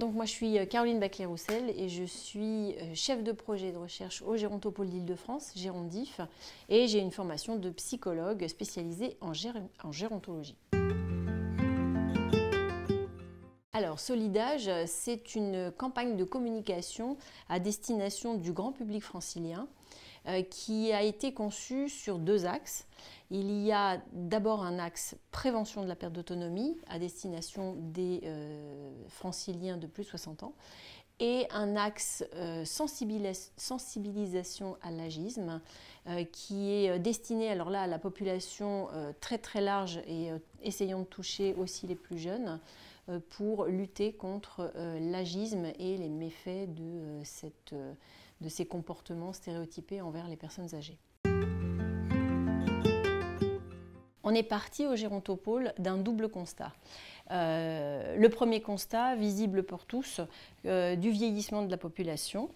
moi, je suis euh, Caroline baclay roussel et je suis euh, chef de projet de recherche au Gérontopole d'Île-de-France, Gérondif, et j'ai une formation de psychologue spécialisée en, en gérontologie. Alors, Solidage, euh, c'est une campagne de communication à destination du grand public francilien euh, qui a été conçu sur deux axes. Il y a d'abord un axe prévention de la perte d'autonomie à destination des euh, franciliens de plus de 60 ans et un axe euh, sensibilisation à l'agisme qui est destiné alors là à la population très très large et essayant de toucher aussi les plus jeunes pour lutter contre l'agisme et les méfaits de cette de ces comportements stéréotypés envers les personnes âgées. On est parti au Gérontopôle d'un double constat. Euh, le premier constat, visible pour tous, euh, du vieillissement de la population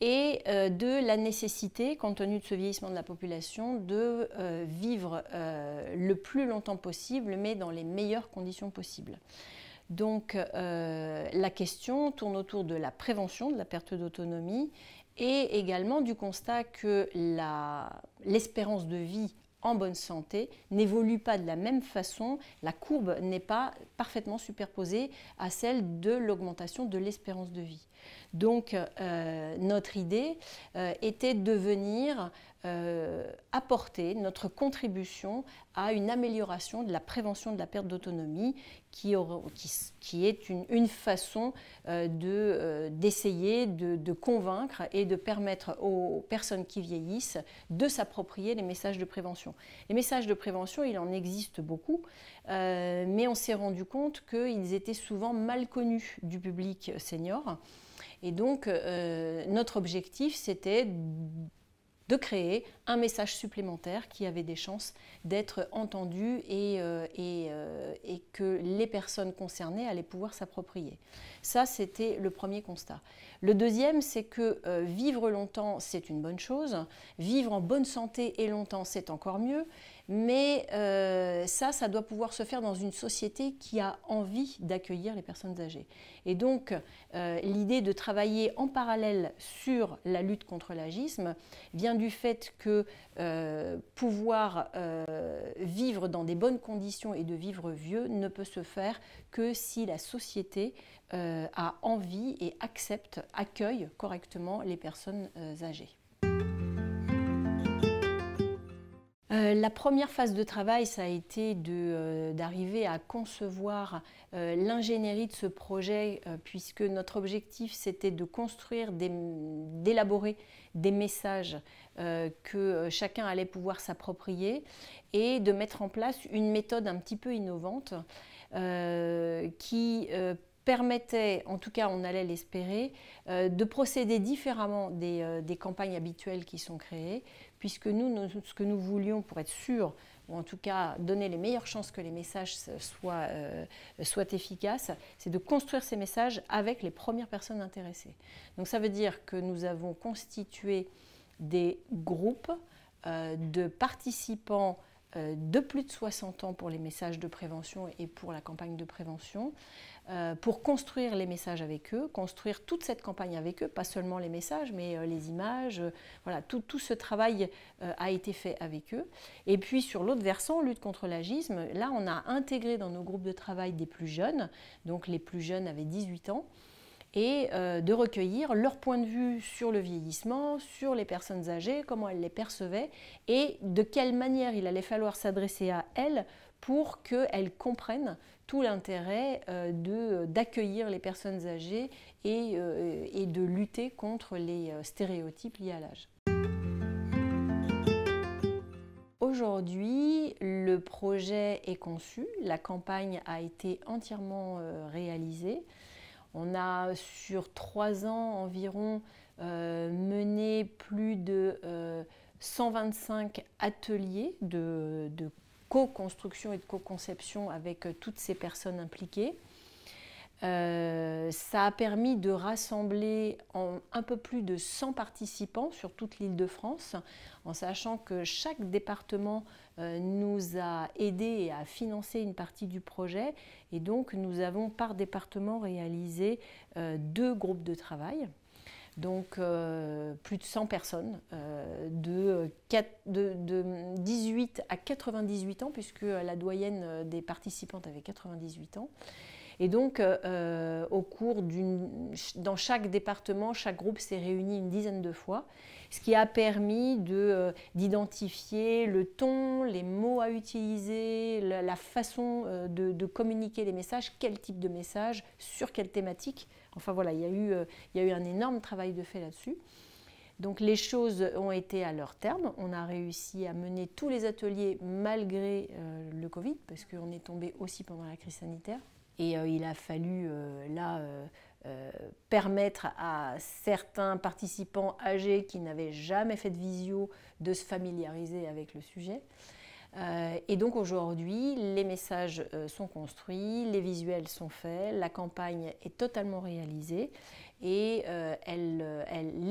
et euh, de la nécessité, compte tenu de ce vieillissement de la population, de vivre le plus longtemps possible, mais dans les meilleures conditions possibles. Donc euh, la question tourne autour de la prévention de la perte d'autonomie et également du constat que l'espérance de vie en bonne santé n'évolue pas de la même façon, la courbe n'est pas parfaitement superposée à celle de l'augmentation de l'espérance de vie. Donc euh, notre idée euh, était de venir euh, apporter notre contribution à une amélioration de la prévention de la perte d'autonomie, qui, qui, est une, façon euh, euh, d'essayer de, convaincre et de permettre aux personnes qui vieillissent de s'approprier les messages de prévention. Les messages de prévention, il en existe beaucoup, mais on s'est rendu compte qu'ils étaient souvent mal connus du public senior. Et donc, notre objectif, c'était de créer un message supplémentaire qui avait des chances d'être entendu euh, euh, et, que les personnes concernées allaient pouvoir s'approprier. Ça, c'était le premier constat. Le deuxième, c'est que euh, vivre longtemps, c'est une bonne chose. Vivre en bonne santé et longtemps, c'est encore mieux. Mais euh, ça, ça doit pouvoir se faire dans une société qui a envie d'accueillir les personnes âgées. Et donc, euh, l'idée de travailler en parallèle sur la lutte contre l'agisme vient du fait que euh, pouvoir vivre dans des bonnes conditions et de vivre vieux ne peut se faire que si la société a envie et accepte, accueille correctement les personnes âgées. Euh, la première phase de travail, ça a été euh, d'arriver à concevoir euh, l'ingénierie de ce projet, puisque notre objectif, c'était de construire, d'élaborer des, messages que chacun allait pouvoir s'approprier et de mettre en place une méthode un petit peu innovante qui permettait, en tout cas on allait l'espérer, de procéder différemment des, campagnes habituelles qui sont créées, puisque nous, ce que nous voulions pour être sûr, ou en tout cas donner les meilleures chances que les messages euh, soient, efficaces, c'est de construire ces messages avec les premières personnes intéressées. Donc ça veut dire que nous avons constitué des groupes euh, de participants euh, de plus de 60 ans pour les messages de prévention et pour la campagne de prévention, euh, pour construire les messages avec eux, construire toute cette campagne avec eux, pas seulement les messages, mais euh, les images. Euh, voilà, tout, ce travail a été fait avec eux. Et puis sur l'autre versant, lutte contre l'agisme, là on a intégré dans nos groupes de travail des plus jeunes, donc les plus jeunes avaient 18 ans et de recueillir leur point de vue sur le vieillissement, sur les personnes âgées, comment elles les percevaient et de quelle manière il allait falloir s'adresser à elles pour qu'elles comprennent tout l'intérêt euh, de euh, d'accueillir les personnes âgées et, euh, de lutter contre les stéréotypes liés à l'âge. Aujourd'hui, le projet est conçu, la campagne a été entièrement réalisée. On a sur trois ans environ mené plus de 125 ateliers de, de co-construction et de co-conception avec euh, toutes ces personnes impliquées. Euh, ça a permis de rassembler un peu plus de 100 participants sur toute l'île de France, en sachant que chaque département euh, nous a aidés et financer une partie du projet. Et donc, nous avons par département réalisé deux groupes de travail donc euh, plus de 100 personnes euh, de, 18 à 98 ans, puisque la doyenne des participantes avait 98 ans. Et donc, euh, euh, au cours dans chaque département, chaque groupe s'est réuni une dizaine de fois, ce qui a permis euh, d'identifier le ton, les mots à utiliser, la, façon de, communiquer les messages, quel type de message, sur quelle thématique. Enfin voilà, il y a eu, y a eu un énorme travail de fait là-dessus. Donc les choses ont été à leur terme. On a réussi à mener tous les ateliers malgré le Covid, parce qu'on est tombé aussi pendant la crise sanitaire. Et euh, il a fallu euh, là euh, permettre à certains participants âgés qui n'avaient jamais fait de visio de se familiariser avec le sujet. et donc aujourd'hui, les messages sont construits, les visuels sont faits, la campagne est totalement réalisée et elle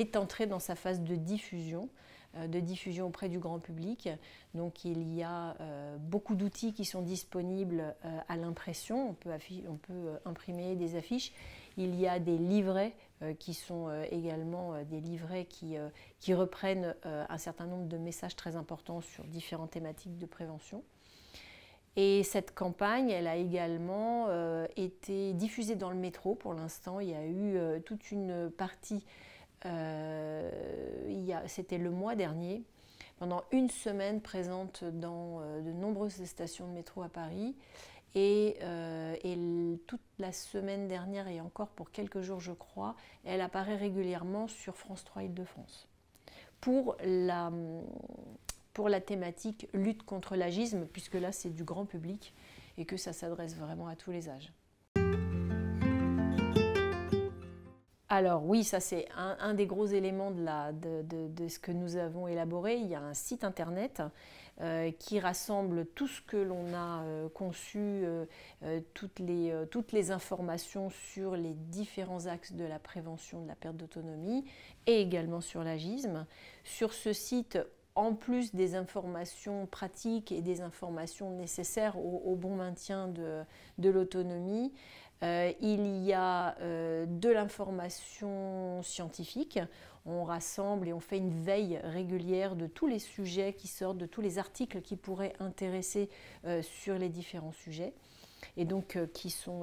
est entrée dans sa phase de diffusion. Euh, de diffusion auprès du grand public. Donc il y a euh, beaucoup d'outils qui sont disponibles euh, à l'impression. On peut, on peut imprimer des affiches. Il y a des livrets qui sont également des livrets qui, qui reprennent un certain nombre de messages très importants sur différentes thématiques de prévention. Et cette campagne, elle a également été diffusée dans le métro pour l'instant. Il y a eu toute une partie euh, c'était le mois dernier, pendant une semaine présente dans euh, de nombreuses stations de métro à Paris. Et, euh, toute la semaine dernière et encore pour quelques jours je crois, elle apparaît régulièrement sur France 3 Île-de-France pour la, pour la thématique lutte contre l'agisme, puisque là c'est du grand public et que ça s'adresse vraiment à tous les âges. Alors oui, ça c'est un, des gros éléments de, ce que nous avons élaboré. Il y a un site internet euh, qui rassemble tout ce que l'on a euh, conçu, euh, toutes, les, informations sur les différents axes de la prévention de la perte d'autonomie et également sur l'agisme. Sur ce site, en plus des informations pratiques et des informations nécessaires au, bon maintien de l'autonomie, euh, il y a euh, de l'information scientifique. On rassemble et on fait une veille régulière de tous les sujets qui sortent, de tous les articles qui pourraient intéresser euh, sur les différents sujets et donc qui, sont,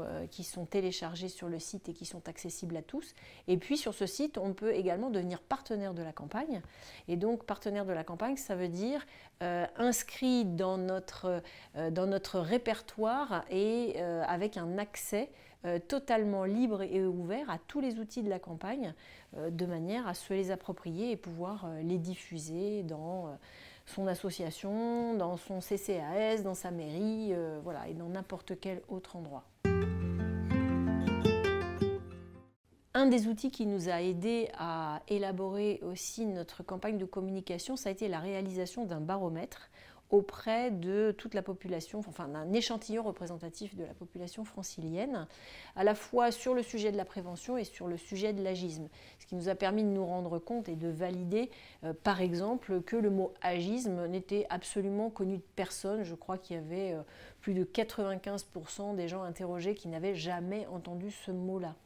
téléchargés sur le site et qui sont accessibles à tous. Et puis sur ce site, on peut également devenir partenaire de la campagne. Et donc partenaire de la campagne, ça veut dire inscrit dans notre, dans notre répertoire et avec un accès euh, totalement libre et ouvert à tous les outils de la campagne, euh, de manière à se les approprier et pouvoir euh, les diffuser dans son association, dans son CCAS, dans sa mairie, voilà, et dans n'importe quel autre endroit. Un des outils qui nous a aidés à élaborer aussi notre campagne de communication, ça a été la réalisation d'un baromètre auprès de toute la population, enfin d'un échantillon représentatif de la population francilienne, à la fois sur le sujet de la prévention et sur le sujet de l'agisme. Ce qui nous a permis de nous rendre compte et de valider, euh, par exemple, que le mot agisme n'était absolument connu de personne. Je crois qu'il y avait euh, plus de 95% des gens interrogés qui n'avaient jamais entendu ce mot-là.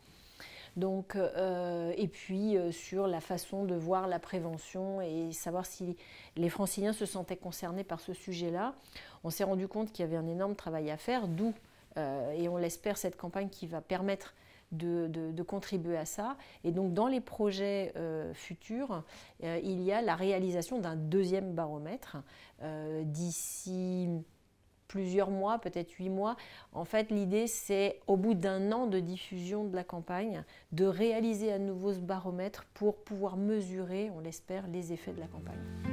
Donc, euh, et puis euh, sur la façon de voir la prévention et savoir si les franciliens se sentaient concernés par ce sujet-là. On s'est rendu compte qu'il y avait un énorme travail à faire, d'où, euh, et on l'espère, cette campagne qui va permettre de, contribuer à ça. Et donc dans les projets futurs, il y a la réalisation d'un deuxième baromètre d'ici plusieurs mois, peut-être huit mois. En fait, l'idée, c'est au bout d'un an de diffusion de la campagne, de réaliser à nouveau ce baromètre pour pouvoir mesurer, on l'espère, les effets de la campagne.